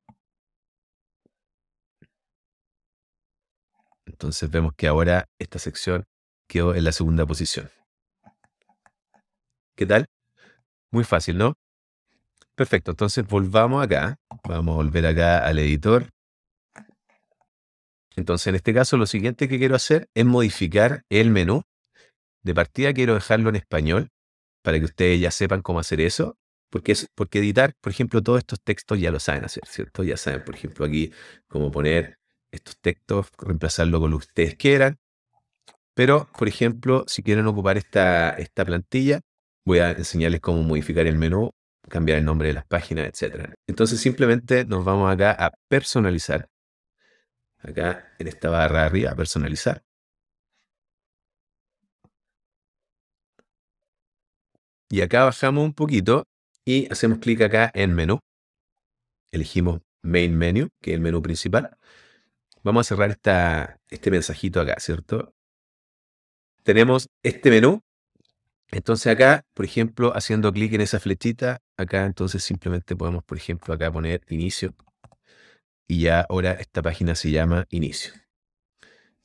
[SPEAKER 1] Entonces vemos que ahora esta sección quedó en la segunda posición. ¿Qué tal? Muy fácil, ¿no? Perfecto, entonces volvamos acá. Vamos a volver acá al editor. Entonces, en este caso, lo siguiente que quiero hacer es modificar el menú. De partida quiero dejarlo en español para que ustedes ya sepan cómo hacer eso. Porque, es, porque editar, por ejemplo, todos estos textos ya lo saben hacer, ¿cierto? Ya saben, por ejemplo, aquí cómo poner estos textos, reemplazarlo con lo que ustedes quieran. Pero, por ejemplo, si quieren ocupar esta, esta plantilla, voy a enseñarles cómo modificar el menú cambiar el nombre de las páginas, etcétera Entonces simplemente nos vamos acá a personalizar. Acá en esta barra arriba, personalizar. Y acá bajamos un poquito y hacemos clic acá en menú. Elegimos main menu, que es el menú principal. Vamos a cerrar esta, este mensajito acá, ¿cierto? Tenemos este menú entonces acá, por ejemplo, haciendo clic en esa flechita, acá entonces simplemente podemos, por ejemplo, acá poner inicio. Y ya ahora esta página se llama inicio.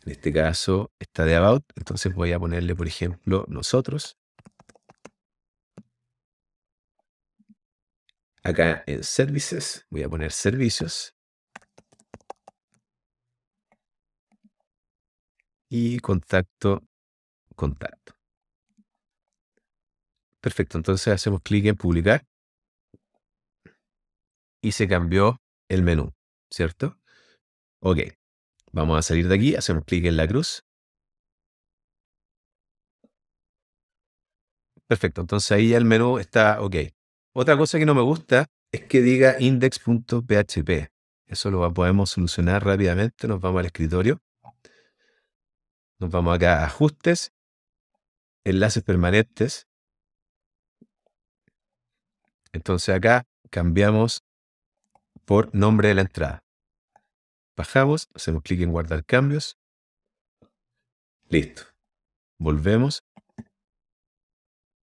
[SPEAKER 1] En este caso está de about, entonces voy a ponerle, por ejemplo, nosotros. Acá en services, voy a poner servicios. Y contacto, contacto. Perfecto, entonces hacemos clic en publicar y se cambió el menú, ¿cierto? Ok, vamos a salir de aquí, hacemos clic en la cruz. Perfecto, entonces ahí ya el menú está ok. Otra cosa que no me gusta es que diga index.php. Eso lo podemos solucionar rápidamente. Nos vamos al escritorio. Nos vamos acá a ajustes, enlaces permanentes. Entonces acá cambiamos por nombre de la entrada. Bajamos, hacemos clic en guardar cambios. Listo. Volvemos.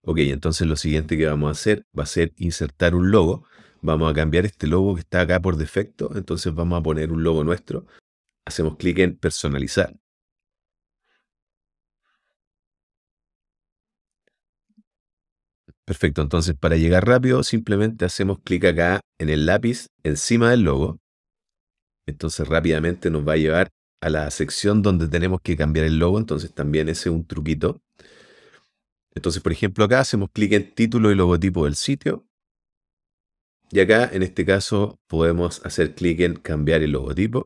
[SPEAKER 1] Ok, entonces lo siguiente que vamos a hacer va a ser insertar un logo. Vamos a cambiar este logo que está acá por defecto. Entonces vamos a poner un logo nuestro. Hacemos clic en personalizar. Perfecto, entonces para llegar rápido simplemente hacemos clic acá en el lápiz encima del logo. Entonces rápidamente nos va a llevar a la sección donde tenemos que cambiar el logo, entonces también ese es un truquito. Entonces, por ejemplo, acá hacemos clic en título y logotipo del sitio. Y acá, en este caso, podemos hacer clic en cambiar el logotipo.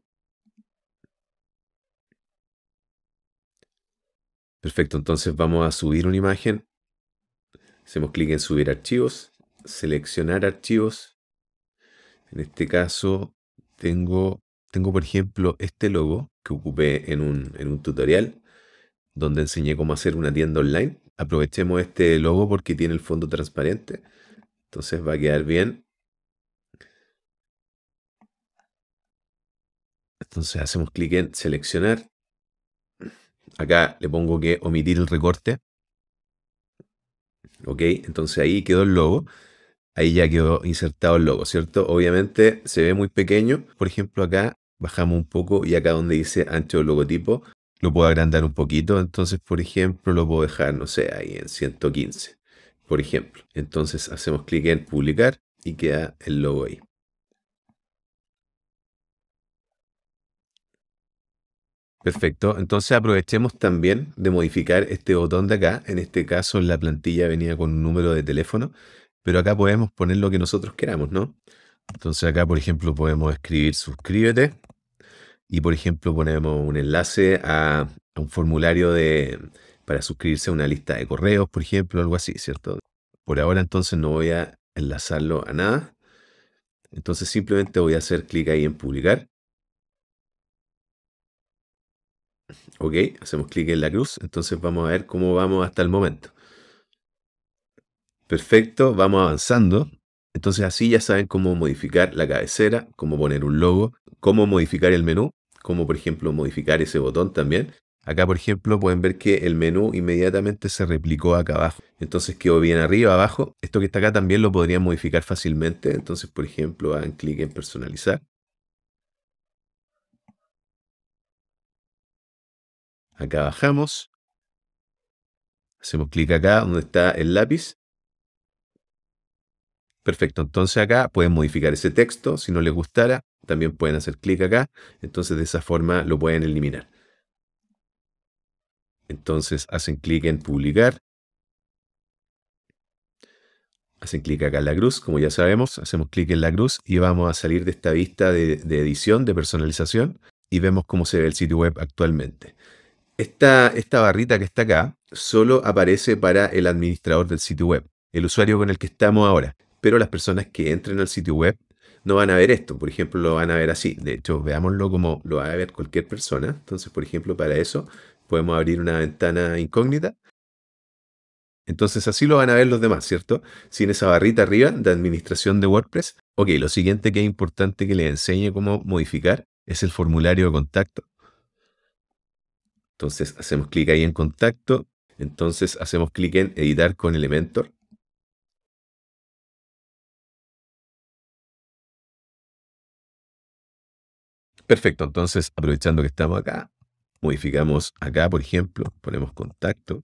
[SPEAKER 1] Perfecto, entonces vamos a subir una imagen Hacemos clic en subir archivos, seleccionar archivos. En este caso tengo, tengo por ejemplo este logo que ocupé en un, en un tutorial donde enseñé cómo hacer una tienda online. Aprovechemos este logo porque tiene el fondo transparente. Entonces va a quedar bien. Entonces hacemos clic en seleccionar. Acá le pongo que omitir el recorte. ¿ok? Entonces ahí quedó el logo. Ahí ya quedó insertado el logo, ¿cierto? Obviamente se ve muy pequeño. Por ejemplo, acá bajamos un poco y acá donde dice ancho logotipo, lo puedo agrandar un poquito. Entonces, por ejemplo, lo puedo dejar, no sé, ahí en 115, por ejemplo. Entonces hacemos clic en publicar y queda el logo ahí. Perfecto. Entonces aprovechemos también de modificar este botón de acá. En este caso la plantilla venía con un número de teléfono, pero acá podemos poner lo que nosotros queramos, ¿no? Entonces acá, por ejemplo, podemos escribir suscríbete y, por ejemplo, ponemos un enlace a, un formulario para suscribirse a una lista de correos, por ejemplo, algo así, ¿cierto? Por ahora entonces no voy a enlazarlo a nada. Entonces simplemente voy a hacer clic ahí en publicar Ok, hacemos clic en la cruz, entonces vamos a ver cómo vamos hasta el momento. Perfecto, vamos avanzando. Entonces así ya saben cómo modificar la cabecera, cómo poner un logo, cómo modificar el menú, cómo por ejemplo modificar ese botón también. Acá por ejemplo pueden ver que el menú inmediatamente se replicó acá abajo. Entonces quedó bien arriba, abajo. Esto que está acá también lo podrían modificar fácilmente. Entonces por ejemplo hagan clic en personalizar. Acá bajamos. Hacemos clic acá donde está el lápiz. Perfecto, entonces acá pueden modificar ese texto si no les gustara. También pueden hacer clic acá. Entonces de esa forma lo pueden eliminar. Entonces hacen clic en publicar. Hacen clic acá en la cruz, como ya sabemos, hacemos clic en la cruz y vamos a salir de esta vista de, edición, de personalización, y vemos cómo se ve el sitio web actualmente. Esta, barrita que está acá solo aparece para el administrador del sitio web, el usuario con el que estamos ahora. Pero las personas que entren al sitio web no van a ver esto, por ejemplo, lo van a ver así. De hecho, veámoslo como lo va a ver cualquier persona. Entonces, por ejemplo, para eso podemos abrir una ventana incógnita. Entonces, así lo van a ver los demás, ¿cierto? Sin esa barrita arriba de administración de WordPress. Ok, lo siguiente que es importante que le enseñe cómo modificar es el formulario de contacto. Entonces hacemos clic ahí en contacto. Entonces hacemos clic en editar con Elementor. Perfecto, entonces aprovechando que estamos acá, modificamos acá, por ejemplo, ponemos contacto.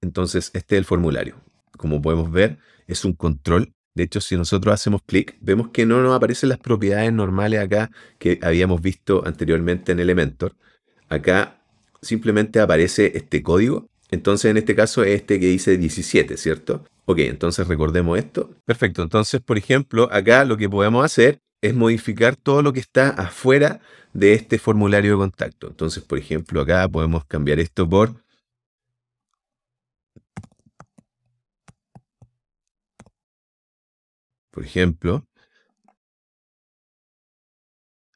[SPEAKER 1] Entonces este es el formulario. Como podemos ver, es un control de hecho, si nosotros hacemos clic, vemos que no nos aparecen las propiedades normales acá que habíamos visto anteriormente en Elementor, acá simplemente aparece este código. Entonces, en este caso es este que dice 17, ¿cierto? Ok, entonces recordemos esto. Perfecto, entonces, por ejemplo, acá lo que podemos hacer es modificar todo lo que está afuera de este formulario de contacto. Entonces, por ejemplo, acá podemos cambiar esto por por ejemplo.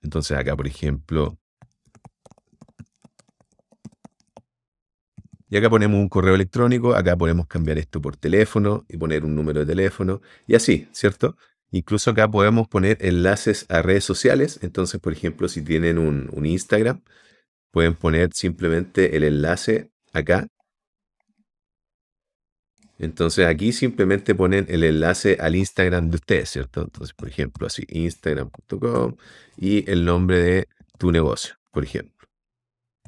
[SPEAKER 1] Entonces acá, por ejemplo, Y acá ponemos un correo electrónico, acá podemos cambiar esto por teléfono y poner un número de teléfono y así, ¿cierto? Incluso acá podemos poner enlaces a redes sociales. Entonces, por ejemplo, si tienen un, Instagram, pueden poner simplemente el enlace acá. Entonces aquí simplemente ponen el enlace al Instagram de ustedes, ¿cierto? Entonces, por ejemplo, así, instagram.com y el nombre de tu negocio, por ejemplo.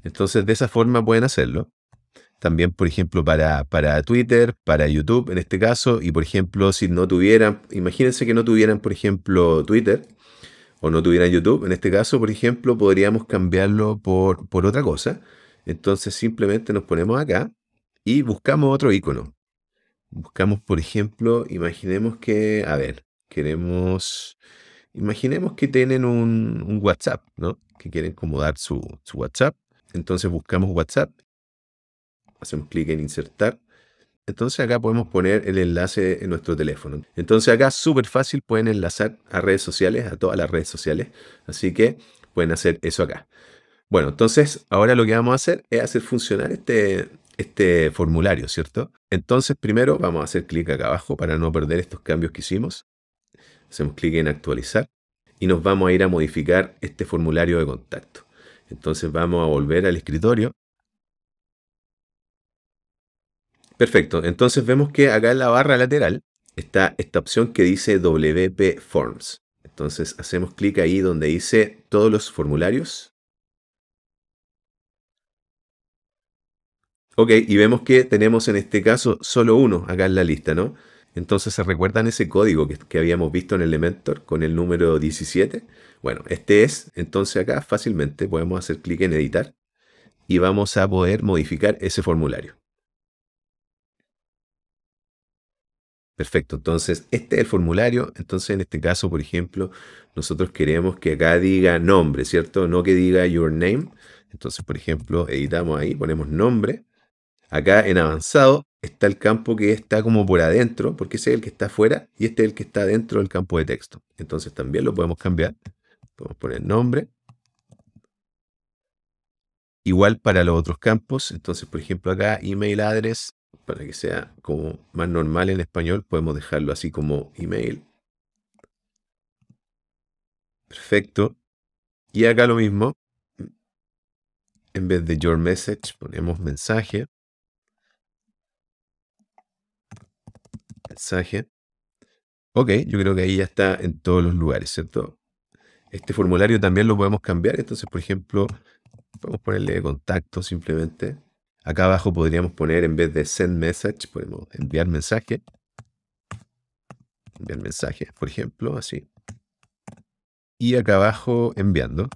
[SPEAKER 1] Entonces, de esa forma pueden hacerlo también, por ejemplo, para, Twitter, para YouTube en este caso, y por ejemplo, si no tuvieran, imagínense que no tuvieran, por ejemplo, Twitter o no tuvieran YouTube, en este caso, por ejemplo, podríamos cambiarlo por, otra cosa. Entonces simplemente nos ponemos acá y buscamos otro icono. Buscamos, por ejemplo, imaginemos que, a ver, queremos, imaginemos que tienen un, WhatsApp, ¿no? Que quieren acomodar su WhatsApp. Entonces buscamos WhatsApp hacemos clic en insertar. Entonces acá podemos poner el enlace en nuestro teléfono. Entonces acá súper fácil pueden enlazar a redes sociales, a todas las redes sociales. Así que pueden hacer eso acá. Bueno, entonces ahora lo que vamos a hacer es hacer funcionar este, este formulario, ¿cierto? Entonces primero vamos a hacer clic acá abajo para no perder estos cambios que hicimos. Hacemos clic en actualizar y nos vamos a ir a modificar este formulario de contacto. Entonces vamos a volver al escritorio Perfecto, entonces vemos que acá en la barra lateral está esta opción que dice WP Forms. Entonces hacemos clic ahí donde dice todos los formularios. Ok, y vemos que tenemos en este caso solo uno acá en la lista, ¿no? Entonces, ¿se recuerdan ese código que, habíamos visto en Elementor con el número 17? Bueno, este es. Entonces acá fácilmente podemos hacer clic en editar y vamos a poder modificar ese formulario. Perfecto, entonces este es el formulario. Entonces, en este caso, por ejemplo, nosotros queremos que acá diga nombre, ¿cierto? No que diga your name. Entonces, por ejemplo, editamos ahí, ponemos nombre. Acá en avanzado está el campo que está como por adentro, porque ese es el que está afuera y este es el que está dentro del campo de texto. Entonces también lo podemos cambiar. Podemos poner nombre. Igual para los otros campos. Entonces, por ejemplo, acá email address para que sea como más normal en español, podemos dejarlo así como email. Perfecto. Y acá lo mismo. En vez de your message, ponemos mensaje. Mensaje. Ok, yo creo que ahí ya está en todos los lugares, ¿cierto? Este formulario también lo podemos cambiar. Entonces, por ejemplo, podemos ponerle contacto simplemente. Acá abajo podríamos poner en vez de send message, podemos enviar mensaje. Enviar mensaje, por ejemplo, así. Y acá abajo enviando.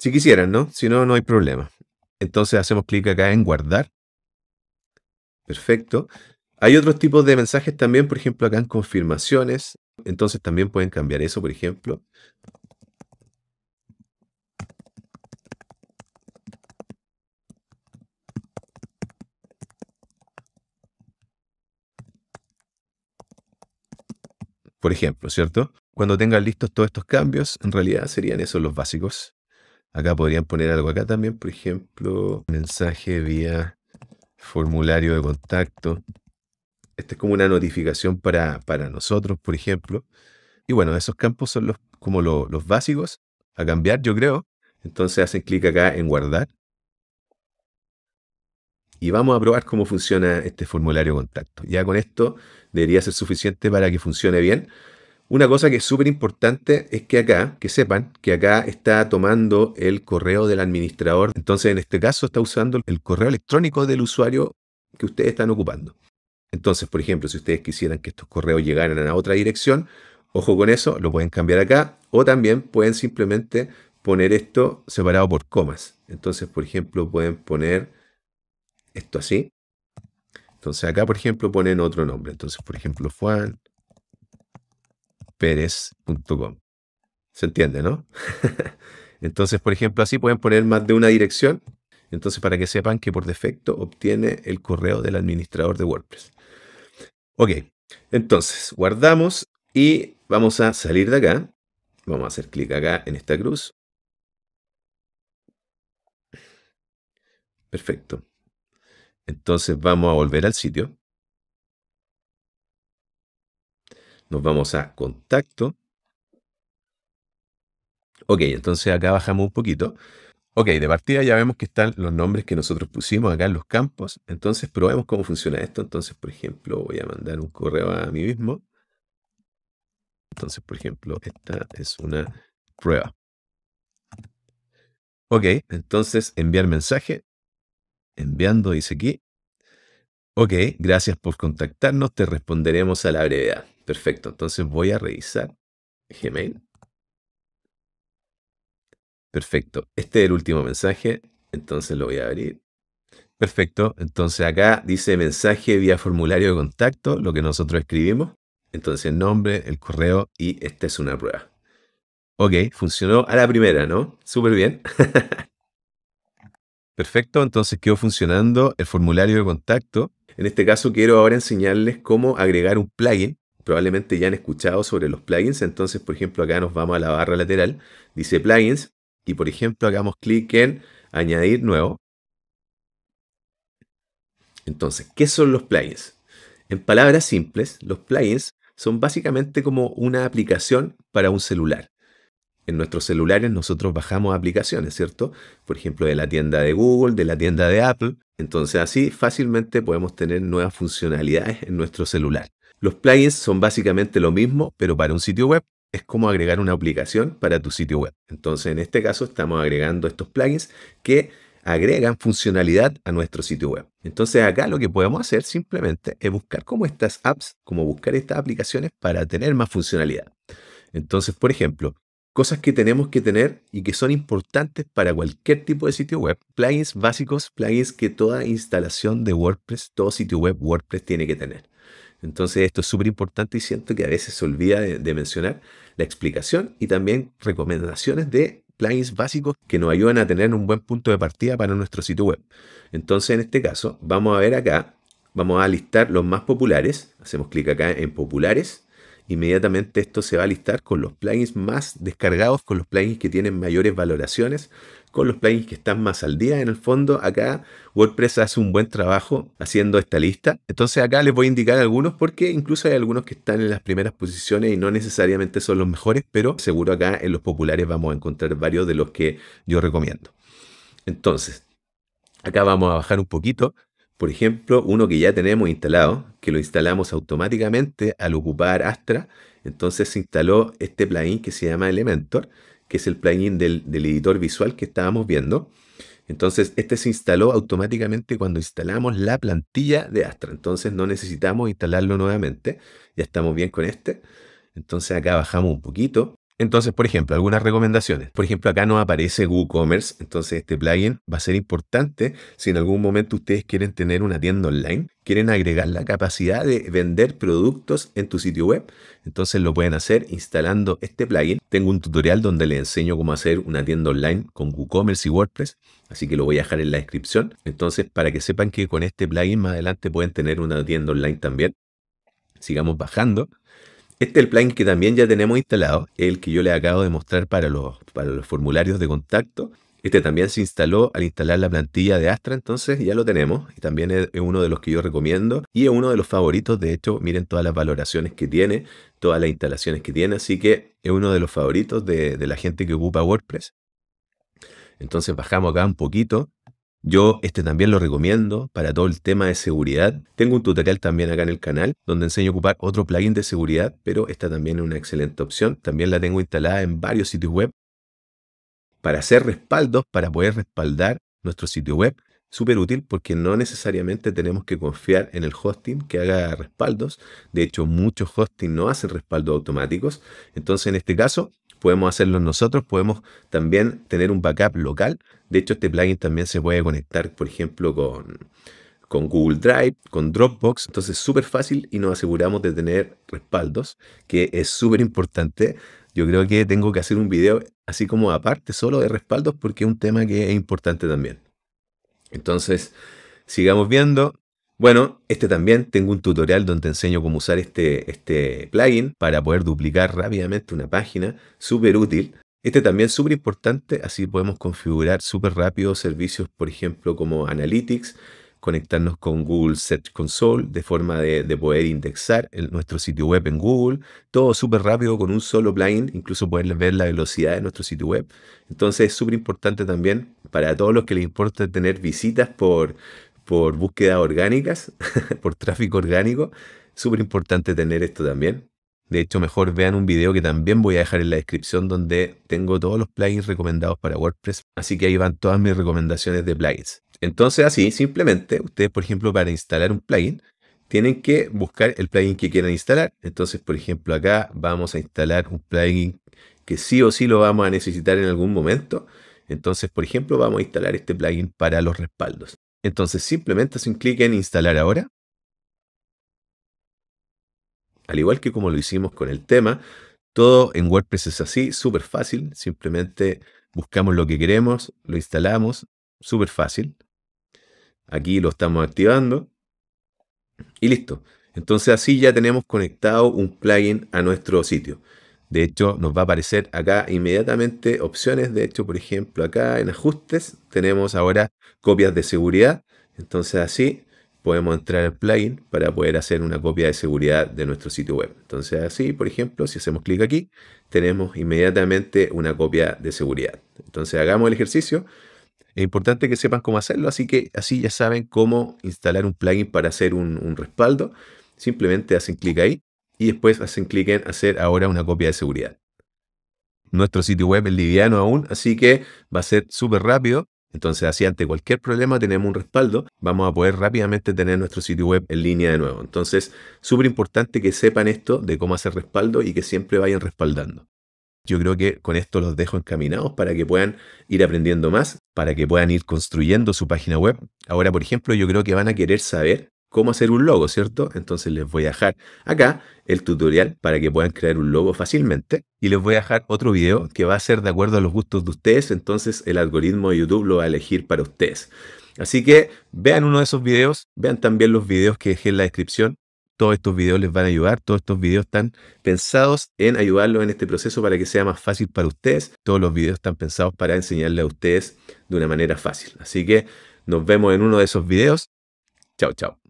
[SPEAKER 1] Si quisieran, ¿no? Si no, no hay problema. Entonces hacemos clic acá en guardar. Perfecto. Hay otros tipos de mensajes también, por ejemplo, acá en confirmaciones. Entonces también pueden cambiar eso, por ejemplo. por ejemplo, ¿cierto? Cuando tengan listos todos estos cambios, en realidad serían esos los básicos. Acá podrían poner algo acá también, por ejemplo, mensaje vía formulario de contacto. Este es como una notificación para, nosotros, por ejemplo. Y bueno, esos campos son los, como los básicos a cambiar, yo creo. Entonces hacen clic acá en guardar. Y vamos a probar cómo funciona este formulario de contacto. Ya con esto debería ser suficiente para que funcione bien. Una cosa que es súper importante es que acá, que sepan que acá está tomando el correo del administrador. Entonces, en este caso, está usando el correo electrónico del usuario que ustedes están ocupando. Entonces, por ejemplo, si ustedes quisieran que estos correos llegaran a otra dirección, ojo con eso, lo pueden cambiar acá o también pueden simplemente poner esto separado por comas. Entonces, por ejemplo, pueden poner esto así entonces acá, por ejemplo, ponen otro nombre. Entonces, por ejemplo, juanperez.com. ¿Se entiende, no? Entonces, por ejemplo, así pueden poner más de una dirección. Entonces, para que sepan que por defecto obtiene el correo del administrador de WordPress. Ok, entonces, guardamos y vamos a salir de acá. Vamos a hacer clic acá en esta cruz. Perfecto. Entonces vamos a volver al sitio. Nos vamos a contacto. Ok, entonces acá bajamos un poquito. Ok, de partida ya vemos que están los nombres que nosotros pusimos acá en los campos. Entonces probemos cómo funciona esto. Entonces, por ejemplo, voy a mandar un correo a mí mismo. Entonces, por ejemplo, esta es una prueba. Ok, entonces enviar mensaje enviando, dice aquí. Ok, gracias por contactarnos, te responderemos a la brevedad. Perfecto, entonces voy a revisar Gmail. Perfecto, este es el último mensaje, entonces lo voy a abrir. Perfecto, entonces acá dice mensaje vía formulario de contacto, lo que nosotros escribimos. Entonces el nombre, el correo y esta es una prueba. Ok, funcionó a la primera, ¿no? Súper bien. Perfecto, entonces quedó funcionando el formulario de contacto. En este caso quiero ahora enseñarles cómo agregar un plugin. Probablemente ya han escuchado sobre los plugins, entonces por ejemplo acá nos vamos a la barra lateral, dice plugins, y por ejemplo hagamos clic en añadir nuevo. Entonces, ¿qué son los plugins? En palabras simples, los plugins son básicamente como una aplicación para un celular en nuestros celulares nosotros bajamos aplicaciones, ¿cierto? Por ejemplo, de la tienda de Google, de la tienda de Apple. Entonces así fácilmente podemos tener nuevas funcionalidades en nuestro celular. Los plugins son básicamente lo mismo, pero para un sitio web es como agregar una aplicación para tu sitio web. Entonces en este caso estamos agregando estos plugins que agregan funcionalidad a nuestro sitio web. Entonces acá lo que podemos hacer simplemente es buscar como estas apps, como buscar estas aplicaciones para tener más funcionalidad. Entonces, por ejemplo, cosas que tenemos que tener y que son importantes para cualquier tipo de sitio web. Plugins básicos, plugins que toda instalación de WordPress, todo sitio web WordPress tiene que tener. Entonces esto es súper importante y siento que a veces se olvida de, mencionar la explicación y también recomendaciones de plugins básicos que nos ayudan a tener un buen punto de partida para nuestro sitio web. Entonces en este caso vamos a ver acá, vamos a listar los más populares, hacemos clic acá en populares inmediatamente esto se va a listar con los plugins más descargados, con los plugins que tienen mayores valoraciones, con los plugins que están más al día. En el fondo, acá WordPress hace un buen trabajo haciendo esta lista. Entonces acá les voy a indicar algunos porque incluso hay algunos que están en las primeras posiciones y no necesariamente son los mejores, pero seguro acá en los populares vamos a encontrar varios de los que yo recomiendo. Entonces, acá vamos a bajar un poquito por ejemplo, uno que ya tenemos instalado, que lo instalamos automáticamente al ocupar Astra. Entonces se instaló este plugin que se llama Elementor, que es el plugin del, editor visual que estábamos viendo. Entonces, este se instaló automáticamente cuando instalamos la plantilla de Astra. Entonces, no necesitamos instalarlo nuevamente. Ya estamos bien con este. Entonces, acá bajamos un poquito entonces, por ejemplo, algunas recomendaciones. Por ejemplo, acá no aparece WooCommerce, entonces este plugin va a ser importante si en algún momento ustedes quieren tener una tienda online, quieren agregar la capacidad de vender productos en tu sitio web, entonces lo pueden hacer instalando este plugin. Tengo un tutorial donde les enseño cómo hacer una tienda online con WooCommerce y WordPress, así que lo voy a dejar en la descripción. Entonces, para que sepan que con este plugin más adelante pueden tener una tienda online también. Sigamos bajando. Este es el plugin que también ya tenemos instalado, el que yo le acabo de mostrar para los, formularios de contacto. Este también se instaló al instalar la plantilla de Astra, entonces ya lo tenemos. Y también es uno de los que yo recomiendo y es uno de los favoritos. De hecho, miren todas las valoraciones que tiene, todas las instalaciones que tiene. Así que es uno de los favoritos de, de la gente que ocupa WordPress. Entonces bajamos acá un poquito yo este también lo recomiendo para todo el tema de seguridad. Tengo un tutorial también acá en el canal donde enseño a ocupar otro plugin de seguridad, pero esta también es una excelente opción. También la tengo instalada en varios sitios web para hacer respaldos, para poder respaldar nuestro sitio web. Súper útil porque no necesariamente tenemos que confiar en el hosting que haga respaldos. De hecho, muchos hosting no hacen respaldos automáticos. Entonces, en este caso, podemos hacerlo nosotros, podemos también tener un backup local. De hecho, este plugin también se puede conectar, por ejemplo, con, con Google Drive, con Dropbox. Entonces, súper fácil y nos aseguramos de tener respaldos, que es súper importante. Yo creo que tengo que hacer un video así como aparte solo de respaldos porque es un tema que es importante también. Entonces, sigamos viendo. Bueno, este también tengo un tutorial donde enseño cómo usar este, este plugin para poder duplicar rápidamente una página, súper útil. Este también es súper importante, así podemos configurar súper rápido servicios, por ejemplo, como Analytics, conectarnos con Google Search Console de forma de, poder indexar nuestro sitio web en Google, todo súper rápido con un solo plugin, incluso poder ver la velocidad de nuestro sitio web. Entonces es súper importante también para todos los que les importa tener visitas por, por búsquedas orgánicas, por tráfico orgánico. Súper importante tener esto también. De hecho, mejor vean un video que también voy a dejar en la descripción donde tengo todos los plugins recomendados para WordPress. Así que ahí van todas mis recomendaciones de plugins. Entonces, así, simplemente, ustedes, por ejemplo, para instalar un plugin, tienen que buscar el plugin que quieran instalar. Entonces, por ejemplo, acá vamos a instalar un plugin que sí o sí lo vamos a necesitar en algún momento. Entonces, por ejemplo, vamos a instalar este plugin para los respaldos. Entonces simplemente hacen clic en instalar ahora. Al igual que como lo hicimos con el tema, todo en WordPress es así, súper fácil. Simplemente buscamos lo que queremos, lo instalamos, súper fácil. Aquí lo estamos activando. Y listo. Entonces así ya tenemos conectado un plugin a nuestro sitio. De hecho, nos va a aparecer acá inmediatamente opciones. De hecho, por ejemplo, acá en ajustes tenemos ahora copias de seguridad. Entonces así podemos entrar al plugin para poder hacer una copia de seguridad de nuestro sitio web. Entonces así, por ejemplo, si hacemos clic aquí, tenemos inmediatamente una copia de seguridad. Entonces hagamos el ejercicio. Es importante que sepan cómo hacerlo, así que así ya saben cómo instalar un plugin para hacer un, un respaldo. Simplemente hacen clic ahí y después hacen clic en hacer ahora una copia de seguridad. Nuestro sitio web es liviano aún, así que va a ser súper rápido. Entonces, así ante cualquier problema tenemos un respaldo, vamos a poder rápidamente tener nuestro sitio web en línea de nuevo. Entonces, súper importante que sepan esto de cómo hacer respaldo y que siempre vayan respaldando. Yo creo que con esto los dejo encaminados para que puedan ir aprendiendo más, para que puedan ir construyendo su página web. Ahora, por ejemplo, yo creo que van a querer saber cómo hacer un logo, ¿cierto? Entonces les voy a dejar acá el tutorial para que puedan crear un logo fácilmente y les voy a dejar otro video que va a ser de acuerdo a los gustos de ustedes, entonces el algoritmo de YouTube lo va a elegir para ustedes. Así que vean uno de esos videos, vean también los videos que dejé en la descripción. Todos estos videos les van a ayudar, todos estos videos están pensados en ayudarlos en este proceso para que sea más fácil para ustedes. Todos los videos están pensados para enseñarles a ustedes de una manera fácil. Así que nos vemos en uno de esos videos. Chao, chao.